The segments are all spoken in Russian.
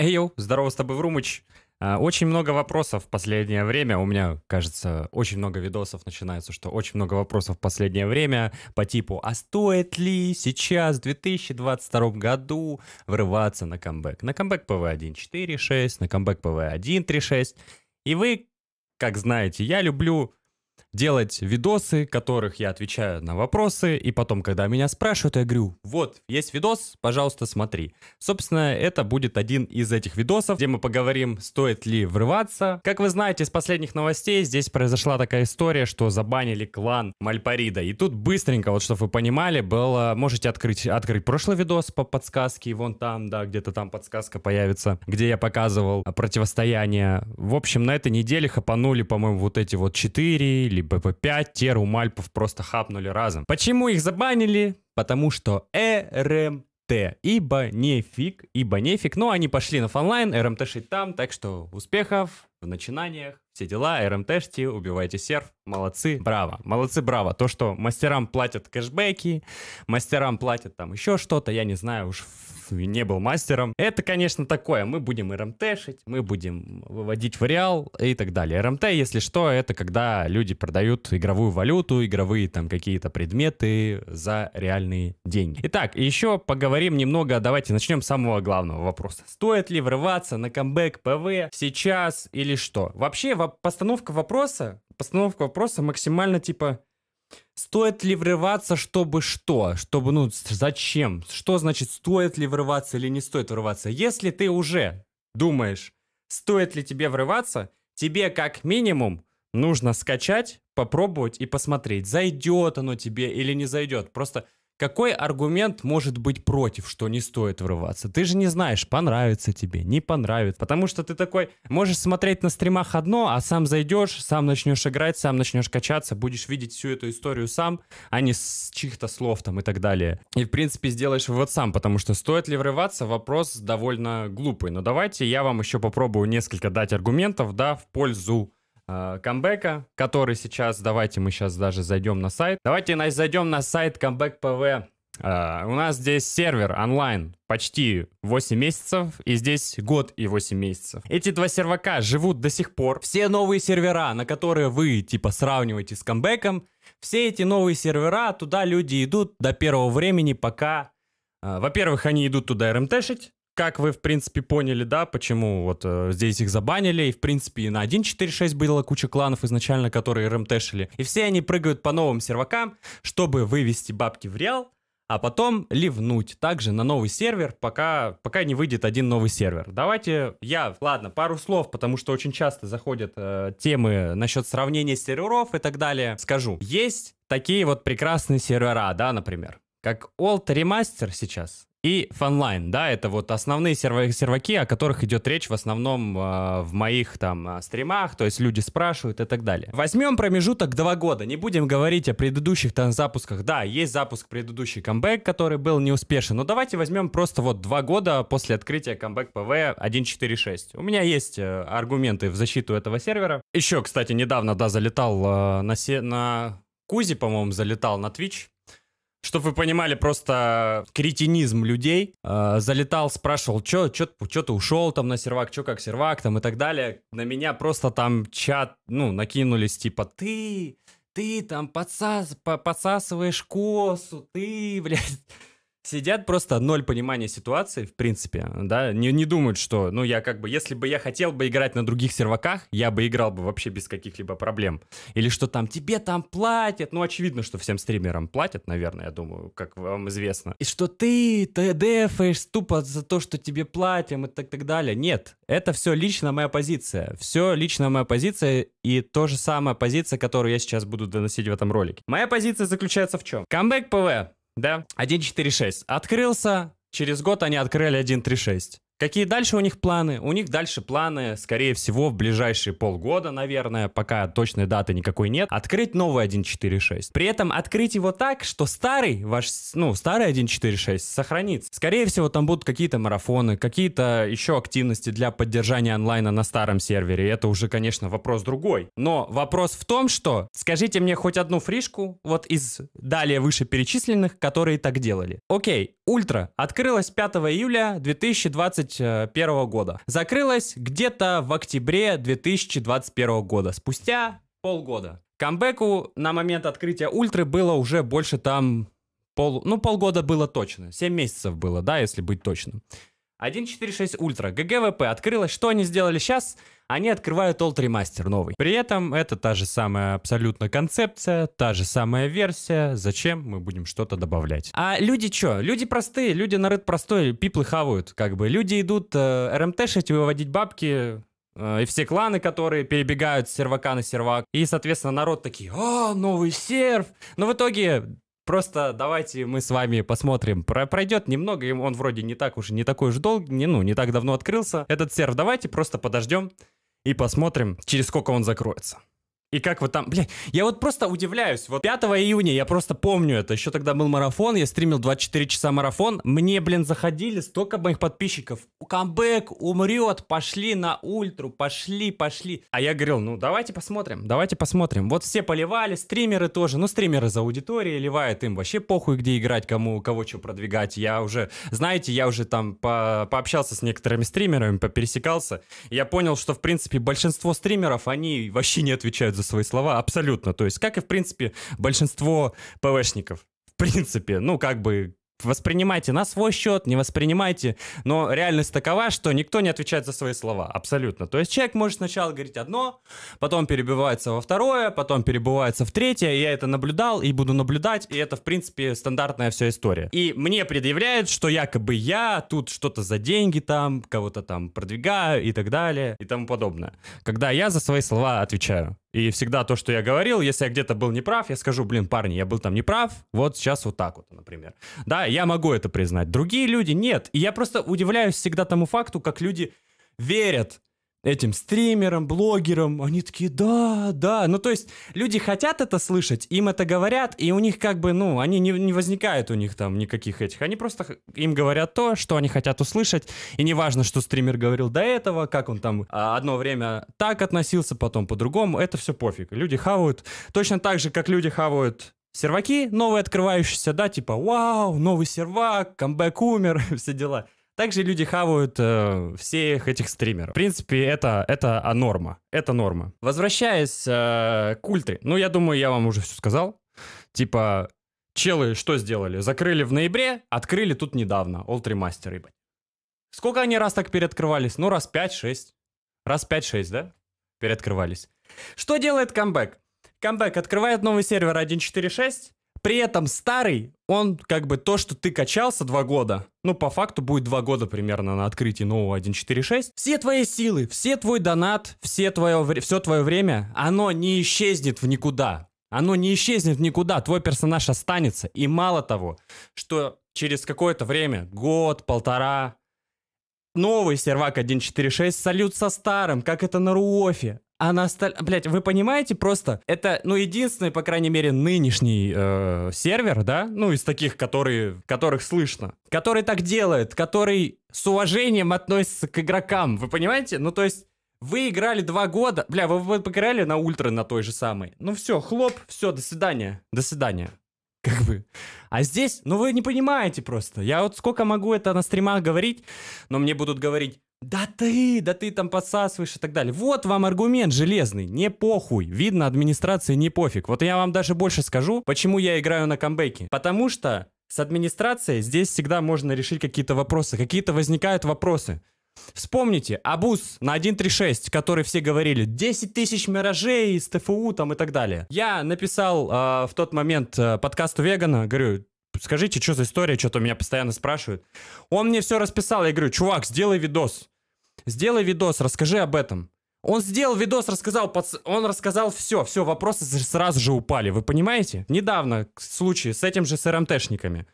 Эй, йоу, здорово с тобой, Врумыч. А, очень много вопросов в последнее время. У меня, кажется, очень много видосов начинается, что очень много вопросов в последнее время по типу «А стоит ли сейчас, в 2022 году, врываться на камбэк?» На камбэк ПВ-1.4.6, на камбэк ПВ-1.3.6. И вы, как знаете, я люблю делать видосы, которых я отвечаю на вопросы, и потом, когда меня спрашивают, я говорю, вот, есть видос, пожалуйста, смотри. Собственно, это будет один из этих видосов, где мы поговорим, стоит ли врываться. Как вы знаете, из последних новостей здесь произошла такая история, что забанили клан Мальпарида. И тут быстренько, вот чтобы вы понимали, было, можете открыть, открыть прошлый видос по подсказке, вон там, да, где-то там подсказка появится, где я показывал противостояние. В общем, на этой неделе хапанули, по-моему, вот эти вот 4 или БП-5, Теру, Мальпов просто хапнули разом. Почему их забанили? Потому что РМ РМТ, ибо не фиг, ибо не фиг. Но они пошли на фанлайн, РМТ шить там, так что успехов в начинаниях, все дела, РМТ шти, убивайте серф, молодцы, браво, молодцы, браво. То, что мастерам платят кэшбэки, мастерам платят там еще что-то, я не знаю, уж в не был мастером. Это, конечно, такое. Мы будем РМТ-шить, мы будем выводить в реал и так далее. РМТ, если что, это когда люди продают игровую валюту, игровые там какие-то предметы за реальные деньги. Итак, еще поговорим немного, давайте начнем с самого главного вопроса. Стоит ли врываться на камбэк ПВ сейчас или что? Вообще, постановка вопроса постановка вопроса максимально типа Стоит ли врываться, чтобы что? Чтобы, ну, зачем? Что значит, стоит ли врываться или не стоит врываться? Если ты уже думаешь, стоит ли тебе врываться, тебе как минимум нужно скачать, попробовать и посмотреть, зайдет оно тебе или не зайдет. Просто какой аргумент может быть против, что не стоит врываться? Ты же не знаешь, понравится тебе, не понравится. Потому что ты такой, можешь смотреть на стримах одно, а сам зайдешь, сам начнешь играть, сам начнешь качаться, будешь видеть всю эту историю сам, а не с чьих-то слов там и так далее. И, в принципе, сделаешь вывод сам, потому что стоит ли врываться, вопрос довольно глупый. Но давайте я вам еще попробую несколько дать аргументов, да, в пользу э, камбэка, который сейчас, давайте мы сейчас даже зайдем на сайт. Давайте зайдем на сайт камбэк ПВ. Uh, э, у нас здесь сервер онлайн почти 8 месяцев, и здесь год и 8 месяцев. Эти два сервака живут до сих пор. Все новые сервера, на которые вы типа сравниваете с камбэком, все эти новые сервера, туда люди идут до первого времени, пока... Uh, Во-первых, они идут туда РМТшить, как вы, в принципе, поняли, да, почему вот э, здесь их забанили, и, в принципе, на 1.4.6 была куча кланов изначально, которые РМТшили, и все они прыгают по новым сервакам, чтобы вывести бабки в реал, а потом ливнуть также на новый сервер, пока, пока не выйдет один новый сервер. Давайте я, ладно, пару слов, потому что очень часто заходят э, темы насчет сравнения серверов и так далее. Скажу, есть такие вот прекрасные сервера, да, например, как Old Remaster сейчас, и фанлайн, да, это вот основные серв... серваки, о которых идет речь в основном э, в моих там а, стримах, то есть люди спрашивают и так далее. Возьмем промежуток два года, не будем говорить о предыдущих там запусках. Да, есть запуск предыдущий камбэк, который был неуспешен, но давайте возьмем просто вот два года после открытия камбэк ПВ 1.4.6. У меня есть э, аргументы в защиту этого сервера. Еще, кстати, недавно, да, залетал э, на, се... на Кузи, по-моему, залетал на Twitch чтобы вы понимали, просто кретинизм людей. Э, залетал, спрашивал, что ты ушел там на сервак, что как сервак там и так далее. На меня просто там чат, ну, накинулись типа, ты, ты там подсас, подсасываешь косу, ты, блядь сидят просто ноль понимания ситуации, в принципе, да, не, не думают, что, ну, я как бы, если бы я хотел бы играть на других серваках, я бы играл бы вообще без каких-либо проблем. Или что там, тебе там платят, ну, очевидно, что всем стримерам платят, наверное, я думаю, как вам известно. И что ты, ты дефаешь тупо за то, что тебе платим и так, так далее. Нет, это все лично моя позиция, все лично моя позиция и то же самое позиция, которую я сейчас буду доносить в этом ролике. Моя позиция заключается в чем? Камбэк ПВ да? 1.4.6. Открылся, через год они открыли 1.3.6. Какие дальше у них планы? У них дальше планы, скорее всего, в ближайшие полгода, наверное, пока точной даты никакой нет, открыть новый 1.4.6. При этом открыть его так, что старый, ваш, ну, старый 1.4.6 сохранится. Скорее всего, там будут какие-то марафоны, какие-то еще активности для поддержания онлайна на старом сервере. Это уже, конечно, вопрос другой. Но вопрос в том, что скажите мне хоть одну фришку вот из далее выше перечисленных, которые так делали. Окей, Ультра открылась 5 июля 2021 года. Закрылась где-то в октябре 2021 года, спустя полгода. Камбэку на момент открытия Ультры было уже больше там пол... Ну, полгода было точно. 7 месяцев было, да, если быть точным. 1.4.6 Ultra, ГГВП открылось. Что они сделали сейчас? Они открывают All Remaster новый. При этом это та же самая абсолютно концепция, та же самая версия. Зачем мы будем что-то добавлять? А люди что? Люди простые, люди на ред простой, пиплы хавают. Как бы люди идут э, РМТ-шить, выводить бабки, э, и все кланы, которые перебегают с сервака на сервак. И, соответственно, народ такие, "О, новый серв. Но в итоге Просто давайте мы с вами посмотрим. Про пройдет немного, и он вроде не так уж, не такой уж долг, не, ну, не так давно открылся. Этот серв давайте просто подождем и посмотрим, через сколько он закроется. И как вот там, блядь, я вот просто удивляюсь. Вот 5 июня, я просто помню это, еще тогда был марафон, я стримил 24 часа марафон, мне, блин, заходили столько моих подписчиков. Камбэк умрет, пошли на ультру, пошли, пошли. А я говорил, ну давайте посмотрим, давайте посмотрим. Вот все поливали, стримеры тоже, ну стримеры за аудиторией ливают, им вообще похуй, где играть, кому, кого что продвигать. Я уже, знаете, я уже там по пообщался с некоторыми стримерами, попересекался. Я понял, что, в принципе, большинство стримеров, они вообще не отвечают за свои слова абсолютно. То есть, как и, в принципе, большинство ПВшников. В принципе, ну, как бы, воспринимайте на свой счет, не воспринимайте, но реальность такова, что никто не отвечает за свои слова, абсолютно. То есть человек может сначала говорить одно, потом перебивается во второе, потом перебивается в третье, я это наблюдал и буду наблюдать, и это, в принципе, стандартная вся история. И мне предъявляют, что якобы я тут что-то за деньги там, кого-то там продвигаю и так далее, и тому подобное, когда я за свои слова отвечаю. И всегда то, что я говорил, если я где-то был неправ, я скажу, блин, парни, я был там неправ, вот сейчас вот так вот, например. Да, я могу это признать. Другие люди нет. И я просто удивляюсь всегда тому факту, как люди верят этим стримерам, блогерам. Они такие, да, да. Ну, то есть люди хотят это слышать, им это говорят, и у них как бы, ну, они не, не возникает у них там никаких этих. Они просто им говорят то, что они хотят услышать. И не важно, что стример говорил до этого, как он там а, одно время так относился, потом по-другому. Это все пофиг. Люди хавают точно так же, как люди хавают серваки новые открывающиеся, да, типа, вау, новый сервак, камбэк умер, все дела. Также люди хавают э, всех этих стримеров. В принципе, это, это а норма. Это норма. Возвращаясь э, к ультре. Ну, я думаю, я вам уже все сказал. Типа, челы что сделали? Закрыли в ноябре, открыли тут недавно. Олтри мастер, ебать. Сколько они раз так переоткрывались? Ну, раз 5-6. Раз 5-6, да? Переоткрывались. Что делает камбэк? Камбэк открывает новый сервер 1.4.6, при этом старый, он как бы то, что ты качался два года, ну, по факту будет два года примерно на открытии нового 1.4.6. Все твои силы, все твой донат, все твое, все твое время, оно не исчезнет в никуда. Оно не исчезнет никуда, твой персонаж останется. И мало того, что через какое-то время, год, полтора, новый сервак 1.4.6 салют со старым, как это на Руофе. А на осталь... Блять, вы понимаете просто? Это, ну, единственный, по крайней мере, нынешний э, сервер, да? Ну, из таких, которые, которых слышно. Который так делает, который с уважением относится к игрокам. Вы понимаете? Ну, то есть... Вы играли два года. Бля, вы, вы играли на ультра на той же самой. Ну все, хлоп, все, до свидания. До свидания. Как бы. А здесь, ну вы не понимаете просто. Я вот сколько могу это на стримах говорить, но мне будут говорить, да ты, да ты там подсасываешь и так далее. Вот вам аргумент железный, не похуй. Видно, администрации не пофиг. Вот я вам даже больше скажу, почему я играю на камбэке. Потому что с администрацией здесь всегда можно решить какие-то вопросы. Какие-то возникают вопросы. Вспомните, Абуз на 1.3.6, который все говорили, 10 тысяч миражей с ТФУ там и так далее. Я написал э, в тот момент э, подкасту Вегана, говорю, скажите, что за история, что-то меня постоянно спрашивают. Он мне все расписал, я говорю, чувак, сделай видос. Сделай видос, расскажи об этом. Он сделал видос, рассказал, пац... он рассказал все, все, вопросы сразу же упали, вы понимаете? Недавно случай с этим же СРМТшниками.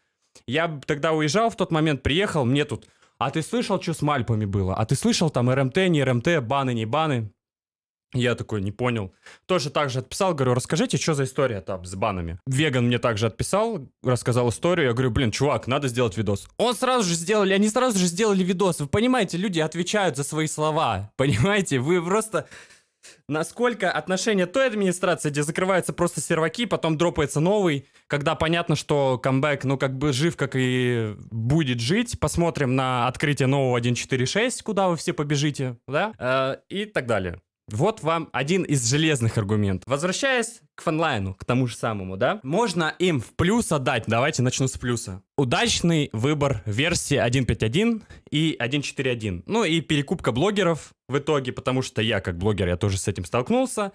Я тогда уезжал в тот момент, приехал, мне тут, а ты слышал, что с Мальпами было? А ты слышал там РМТ, не РМТ, баны, не баны? Я такой не понял. Тоже так же отписал, говорю, расскажите, что за история там с банами. Веган мне также отписал, рассказал историю. Я говорю, блин, чувак, надо сделать видос. Он сразу же сделали, они сразу же сделали видос. Вы понимаете, люди отвечают за свои слова. Понимаете, вы просто... Насколько отношение той администрации, где закрываются просто серваки, потом дропается новый, когда понятно, что камбэк, ну, как бы жив, как и будет жить. Посмотрим на открытие нового 1.4.6, куда вы все побежите, да, э, и так далее. Вот вам один из железных аргументов. Возвращаясь к фанлайну, к тому же самому, да, можно им в плюс отдать. Давайте начну с плюса. Удачный выбор версии 1.5.1 и 1.4.1. Ну и перекупка блогеров в итоге, потому что я как блогер, я тоже с этим столкнулся.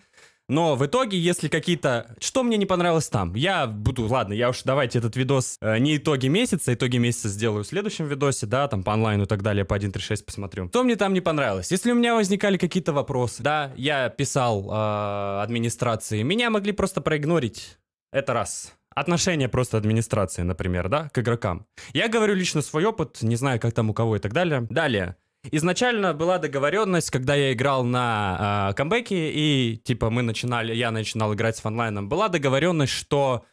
Но в итоге, если какие-то... Что мне не понравилось там? Я буду... Ладно, я уж давайте этот видос э, не итоги месяца, итоги месяца сделаю в следующем видосе, да, там по онлайну и так далее, по 1.36 посмотрю. Что мне там не понравилось? Если у меня возникали какие-то вопросы, да, я писал э, администрации, меня могли просто проигнорить. Это раз отношение просто администрации, например, да, к игрокам. Я говорю лично свой опыт, не знаю, как там у кого и так далее. Далее. Изначально была договоренность, когда я играл на э, камбэке, и типа мы начинали, я начинал играть с онлайном, была договоренность, что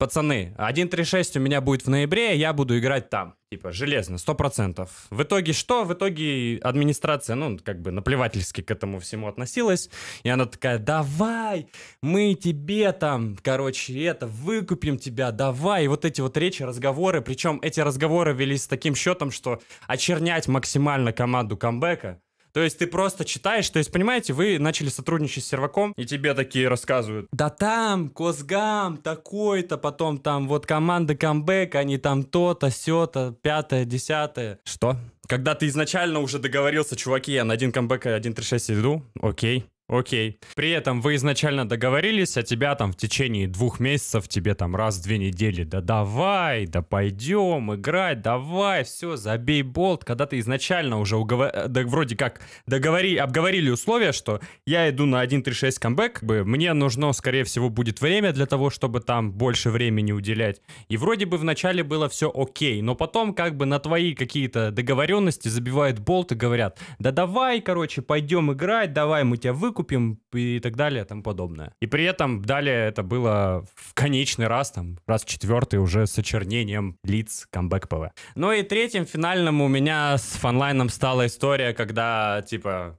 пацаны, 1.3.6 у меня будет в ноябре, я буду играть там. Типа, железно, сто процентов. В итоге что? В итоге администрация, ну, как бы наплевательски к этому всему относилась. И она такая, давай, мы тебе там, короче, это, выкупим тебя, давай. И вот эти вот речи, разговоры. Причем эти разговоры велись с таким счетом, что очернять максимально команду камбэка то есть ты просто читаешь, то есть, понимаете, вы начали сотрудничать с серваком, и тебе такие рассказывают. Да там, Косгам, такой-то, потом там вот команда камбэк, они там то-то, сё-то, пятое, десятое. Что? Когда ты изначально уже договорился, чуваки, я на один камбэк 1.36 иду, окей, Окей. При этом вы изначально договорились, а тебя там в течение двух месяцев, тебе там раз в две недели, да давай, да пойдем играть, давай, все, забей болт, когда ты изначально уже уговор... Э, да, вроде как договори... обговорили условия, что я иду на 1.36 камбэк, бы мне нужно, скорее всего, будет время для того, чтобы там больше времени уделять. И вроде бы вначале было все окей, но потом как бы на твои какие-то договоренности забивают болт и говорят, да давай, короче, пойдем играть, давай мы тебя выкупим, выкупим и так далее, там подобное. И при этом далее это было в конечный раз, там, раз четвертый уже с очернением лиц камбэк ПВ. Ну и третьим финальным у меня с фанлайном стала история, когда, типа,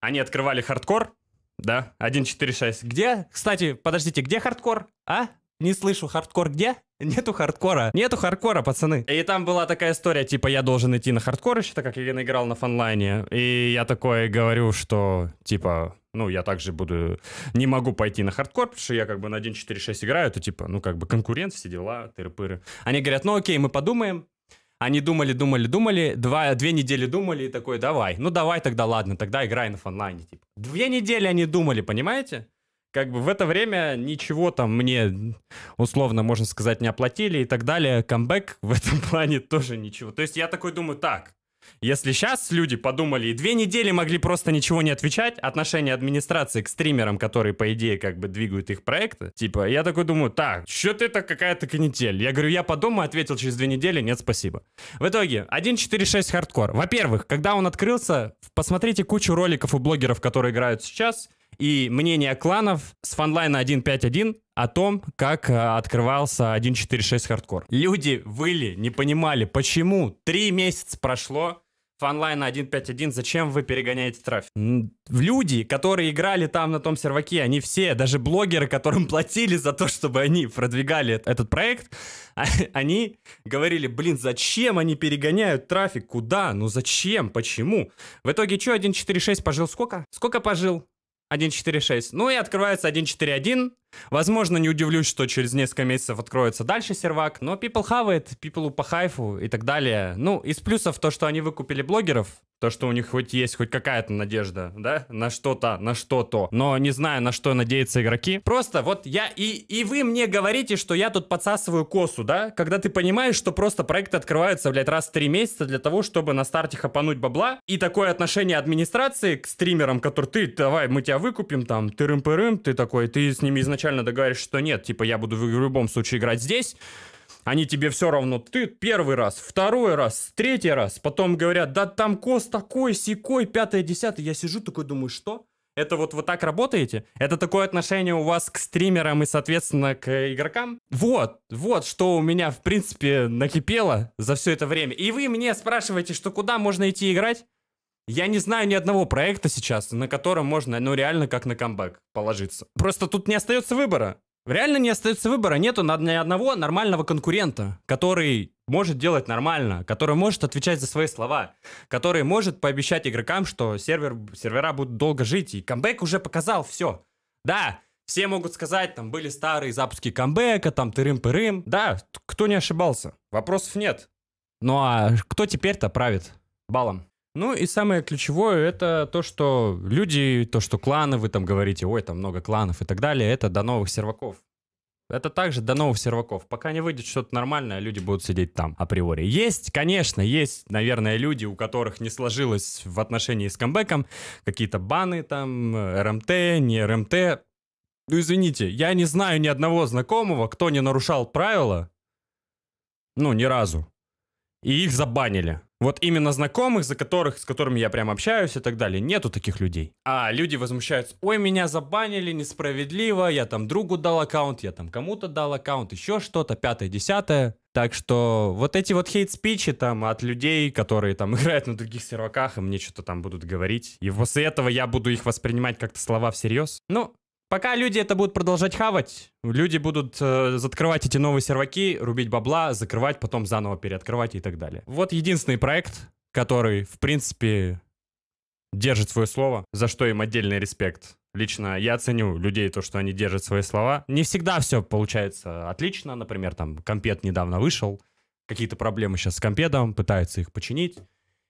они открывали хардкор, да, 1.4.6. Где, кстати, подождите, где хардкор, а? Не слышу, хардкор где? Нету хардкора. Нету хардкора, пацаны. И там была такая история, типа, я должен идти на хардкор еще, так как я наиграл на фанлайне. И я такое говорю, что, типа, ну, я также буду... Не могу пойти на хардкор, потому что я как бы на 1.4.6 играю, то, типа, ну, как бы конкурент, все дела, тыры-пыры. Они говорят, ну, окей, мы подумаем. Они думали, думали, думали, два, две недели думали и такой, давай, ну давай тогда, ладно, тогда играй на фанлайне, типа. Две недели они думали, понимаете? как бы в это время ничего там мне, условно, можно сказать, не оплатили и так далее. Камбэк в этом плане тоже ничего. То есть я такой думаю, так, если сейчас люди подумали и две недели могли просто ничего не отвечать, отношение администрации к стримерам, которые, по идее, как бы двигают их проекты, типа, я такой думаю, так, что ты это какая-то канитель? Я говорю, я подумаю, ответил через две недели, нет, спасибо. В итоге, 1.4.6 хардкор. Во-первых, когда он открылся, посмотрите кучу роликов у блогеров, которые играют сейчас — и мнение кланов с фанлайна 1.5.1 о том, как э, открывался 1.4.6 хардкор. Люди выли, не понимали, почему три месяца прошло, фанлайна 1.5.1, зачем вы перегоняете трафик? Люди, которые играли там на том серваке, они все, даже блогеры, которым платили за то, чтобы они продвигали этот проект, а, они говорили, блин, зачем они перегоняют трафик? Куда? Ну зачем? Почему? В итоге что 1.4.6 пожил сколько? Сколько пожил? 1.4.6. Ну и открывается 1.4.1, Возможно, не удивлюсь, что через несколько месяцев откроется дальше сервак, но people Have It, people по хайфу и так далее. Ну, из плюсов то, что они выкупили блогеров, то, что у них хоть есть хоть какая-то надежда, да, на что-то, на что-то, но не знаю, на что надеются игроки. Просто вот я, и, и вы мне говорите, что я тут подсасываю косу, да, когда ты понимаешь, что просто проекты открываются, блядь, раз в три месяца для того, чтобы на старте хапануть бабла, и такое отношение администрации к стримерам, который ты, давай, мы тебя выкупим, там, ты рым ты такой, ты с ними изначально изначально договоришься, что нет, типа, я буду в любом случае играть здесь, они тебе все равно, ты первый раз, второй раз, третий раз, потом говорят, да там кос такой, сикой, пятое, десятое. Я сижу такой, думаю, что? Это вот вы так работаете? Это такое отношение у вас к стримерам и, соответственно, к игрокам? Вот, вот, что у меня, в принципе, накипело за все это время. И вы мне спрашиваете, что куда можно идти играть? Я не знаю ни одного проекта сейчас, на котором можно, ну, реально как на камбэк положиться. Просто тут не остается выбора. Реально не остается выбора, нету ни одного нормального конкурента, который может делать нормально, который может отвечать за свои слова, который может пообещать игрокам, что сервер, сервера будут долго жить, и камбэк уже показал все. Да, все могут сказать, там были старые запуски камбэка, там тырым-пырым. Да, кто не ошибался, вопросов нет. Ну а кто теперь-то правит балом? Ну и самое ключевое это то, что люди, то, что кланы, вы там говорите, ой, там много кланов и так далее, это до новых серваков. Это также до новых серваков. Пока не выйдет что-то нормальное, люди будут сидеть там априори. Есть, конечно, есть, наверное, люди, у которых не сложилось в отношении с камбэком какие-то баны там, э, РМТ, не РМТ. Ну, извините, я не знаю ни одного знакомого, кто не нарушал правила, ну, ни разу, и их забанили. Вот именно знакомых, за которых, с которыми я прям общаюсь и так далее, нету таких людей. А люди возмущаются, ой, меня забанили несправедливо, я там другу дал аккаунт, я там кому-то дал аккаунт, еще что-то, пятое, десятое. Так что вот эти вот хейт-спичи там от людей, которые там играют на других серваках и мне что-то там будут говорить. И после этого я буду их воспринимать как-то слова всерьез. Ну, Пока люди это будут продолжать хавать, люди будут э, открывать эти новые серваки, рубить бабла, закрывать, потом заново переоткрывать и так далее. Вот единственный проект, который, в принципе, держит свое слово, за что им отдельный респект. Лично я ценю людей, то, что они держат свои слова. Не всегда все получается отлично. Например, там компет недавно вышел, какие-то проблемы сейчас с компедом, пытаются их починить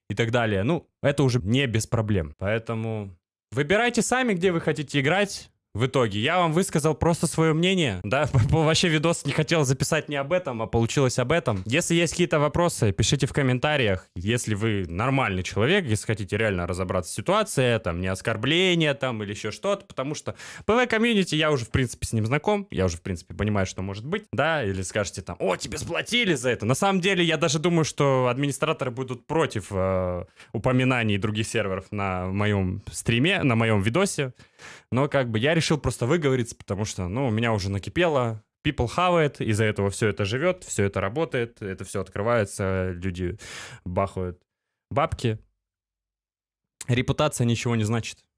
и так далее. Ну, это уже не без проблем. Поэтому выбирайте сами, где вы хотите играть в итоге. Я вам высказал просто свое мнение, да, вообще видос не хотел записать не об этом, а получилось об этом. Если есть какие-то вопросы, пишите в комментариях, если вы нормальный человек, если хотите реально разобраться в ситуации, там, не оскорбление, там, или еще что-то, потому что ПВ-комьюнити, я уже, в принципе, с ним знаком, я уже, в принципе, понимаю, что может быть, да, или скажете там, о, тебе сплотили за это. На самом деле, я даже думаю, что администраторы будут против э, упоминаний других серверов на моем стриме, на моем видосе, но как бы я решил просто выговориться, потому что, ну, у меня уже накипело, people have it, из-за этого все это живет, все это работает, это все открывается, люди бахают бабки. Репутация ничего не значит.